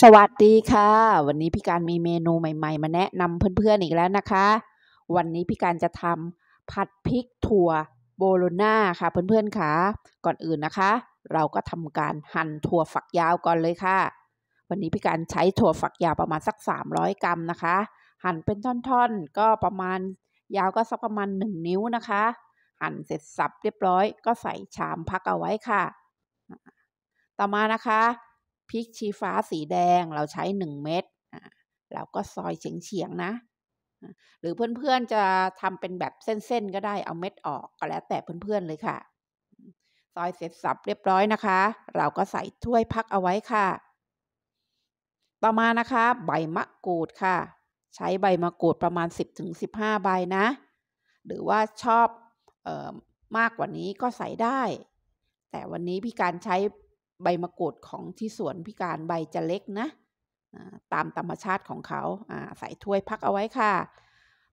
สวัสดีค่ะ วันนี้พี่การมีเมนูใหม่ๆ มาแนะนำเพื่อนๆอีกแล้วนะคะ วันนี้พี่การจะทำผัดพริกถั่วโบโลน่าค่ะเพื่อนๆค่ะ ก่อนอื่นนะคะ เราก็ทำการหั่นถั่วฝักยาวก่อนเลยค่ะ วันนี้พี่การใช้ถั่วฝักยาวประมาณสัก 300 กรัมนะคะ หั่นเป็นท่อนๆ ก็ประมาณยาวก็สักประมาณ1นิ้วนะคะ หั่นเสร็จสับเรียบร้อยก็ใส่ชามพักเอาไว้ค่ะ ต่อมานะคะพริกชี้ฟ้าสีแดงเราใช้หนึ่งเม็ดเราก็ซอยเฉียงๆ นะ หรือเพื่อน ๆ จะทำเป็นแบบเส้น ๆ ก็ได้เอาเม็ดออกก็แล้ว แต่เพื่อน ๆ เลยค่ะ ซอยเสร็จสับเรียบร้อยนะคะ เราก็ใส่ถ้วยพักเอาไว้ค่ะ ต่อมานะคะ ใบมะกรูดค่ะ ใช้ใบมะกรูดประมาณ 10-15ใบนะ หรือว่าชอบออมากกว่านี้ก็ใส่ได้ แต่วันนี้พี่การใช้ใบมะกรูดของที่สวนพิการใบจะเล็กนะตามธรรมชาติของเขาใส่ถ้วยพักเอาไว้ค่ะ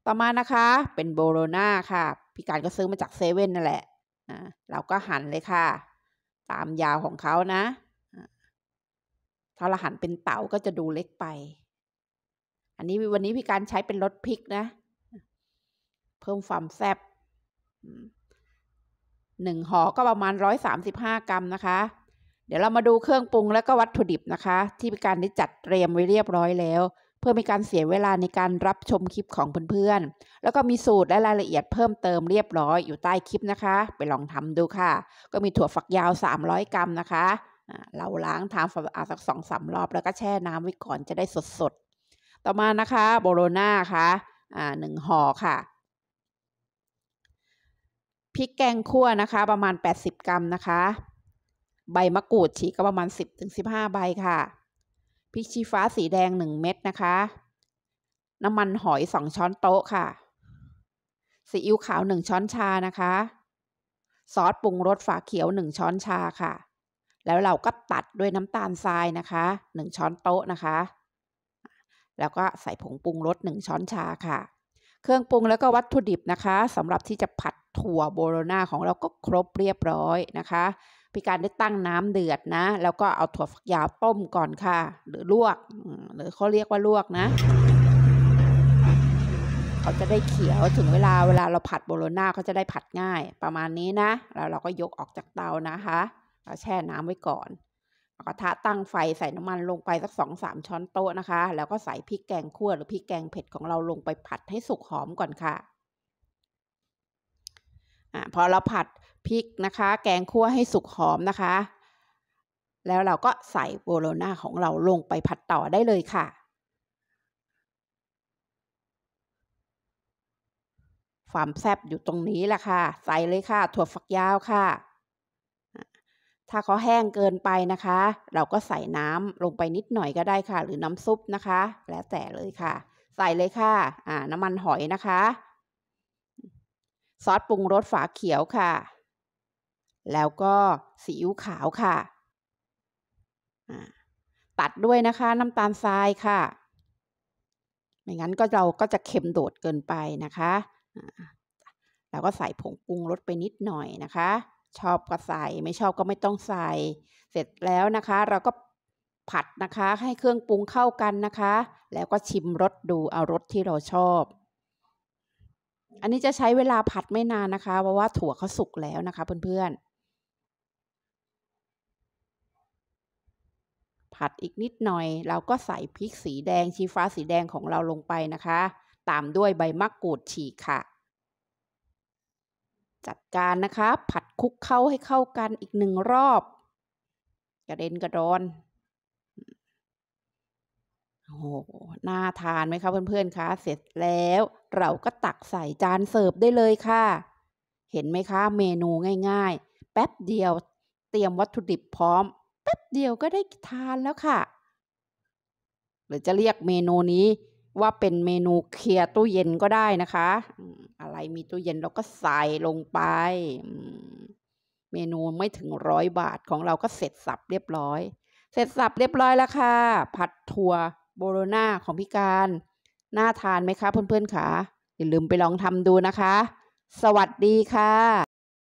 ต่อมานะคะ เป็นโบโลนาค่ะ พี่การก็ซื้อมาจากเซเว่นนั่นแหละเราก็หั่นเลยค่ะ ตามยาวของเขานะถ้าเราหั่นเป็นเต๋าก็จะดูเล็กไป อันนี้วันนี้พี่การใช้เป็นรสพริกนะ เพิ่มความแซ่บหนึ่งห่อก็ประมาณร้อยสามสิบห้ากรัมนะคะดี๋ยวเรามาดูเครื่องปรุงและก็วัตถุดิบนะคะ ที่มีการได้จัดเตรียมไว้เรียบร้อยแล้ว เพื่อมีการเสียเวลาในการรับชมคลิปของเพื่อนๆแล้วก็มีสูตรและรายละเอียดเพิ่มเติมเรียบร้อยอยู่ใต้คลิปนะคะ ไปลองทำดูค่ะ ก็มีถั่วฝักยาว 300 กรัมนะคะเราล้างทามฝักอาสักสองสารอบ แล้วก็แช่น้ำไว้ก่อนจะได้สดๆ ต่อมานะคะโบโลนาค่ะหนึ่งห่อค่ะพริกแกงคั่วนะคะ ประมาณ 80 กรัมนะคะใบมะกรูด ฉีกก็ประมาณ 10-15 ใบค่ะพริกชี้ฟ้าสีแดง1เม็ดนะคะ น้ำมันหอย2 ช้อนโต๊ะค่ะซีอิ๊วขาว1ช้อนชานะคะซอสปรุงรสฝาเขียว 1ช้อนชาค่ะ แล้วเราก็ตัดด้วยน้ำตาลทรายนะคะ1ช้อนโต๊ะนะคะ แล้วก็ใส่ผงปรุงรส1ช้อนชาค่ะ เครื่องปรุงแล้วก็วัตถุดิบนะคะสำหรับที่จะผัดถั่วโบโลนาของเราก็ครบเรียบร้อยนะคะพป่การได้ตั้งน้ำเดือดนะแล้วก็เอาถั่วฝักยาวต้มก่อนค่ะ หรือลวกหรือเขาเรียกว่าลวกนะเขาจะได้เขียวถึงเวลาเวลาเราผัดโบโลน่าเขาจะได้ผัดง่าย ประมาณนี้นะ แล้วเราก็ยกออกจากเตานะคะเราแช่น้ำไว้ก่อนกระทะตั้งไฟใส่น้ำมันลงไปสักสองสามช้อนโต๊ะนะคะ แล้วก็ใส่พริกแกงคั่วหรือพริกแกงเผ็ดของเราลงไปผัดให้สุกหอมก่อนค่ะอพอเราผัดพริกนะคะแกงคั่วให้สุกหอมนะคะ แล้วเราก็ใส่โบโลนาของเราลงไปผัดต่อได้เลยค่ะความแซ่บอยู่ตรงนี้แหละค่ะ ใส่เลยค่ะ ถั่วฝักยาวค่ะ ถ้าเขาแห้งเกินไปนะคะ เราก็ใส่น้ำลงไปนิดหน่อยก็ได้ค่ะ หรือน้ำซุปนะคะ แล้วแต่เลยค่ะ ใส่เลยค่ะะน้ำมันหอยนะคะ ซอสปรุงรสฝาเขียวค่ะแล้วก็ซีอิ๊วขาวค่ะ ตัดด้วยนะคะน้ำตาลทรายค่ะ ไม่งั้นก็เราก็จะเค็มโดดเกินไปนะคะเราก็ใส่ผงปรุงรสไปนิดหน่อยนะคะ ชอบก็ใส่ไม่ชอบก็ไม่ต้องใส่ เสร็จแล้วนะคะ เราก็ผัดนะคะให้เครื่องปรุงเข้ากันนะคะ แล้วก็ชิมรสดูเอารสที่เราชอบ อันนี้จะใช้เวลาผัดไม่นานนะคะ เพราะว่าถั่วเขาสุกแล้วนะคะ เพื่อนๆผัดอีกนิดหน่อย เราก็ใส่พริกสีแดงชี้ฟ้าสีแดงของเราลงไปนะคะ ตามด้วยใบมะกรูดฉีกค่ะ จัดการนะคะ ผัดคลุกเข้าให้เข้ากันอีกหนึ่งรอบ กระเด็นกระดอนโอ้โหน่าทานไหมคะเพื่อนๆคะ เสร็จแล้วเราก็ตักใส่จานเสิร์ฟได้เลยค่ะ เห็นไหมคะ เมนูง่ายๆ แป๊บเดียวเตรียมวัตถุดิบพร้อมป๊บเดียวก็ได้ทานแล้วค่ะหรือจะเรียกเมนูนี้ว่าเป็นเมนูเคลียร์ตู้เย็นก็ได้นะคะ อะไรมีตู้เย็นเราก็ใส่ลงไป เมนูไม่ถึงร้อยบาทของเราก็เสร็จสับเรียบร้อย เสร็จสับเรียบร้อยแล้วค่ะ ผัดถั่วโบโลนาของพี่การน่าทานไหมคะ เพื่อนๆคะอย่าลืมไปลองทำดูนะคะ สวัสดีค่ะ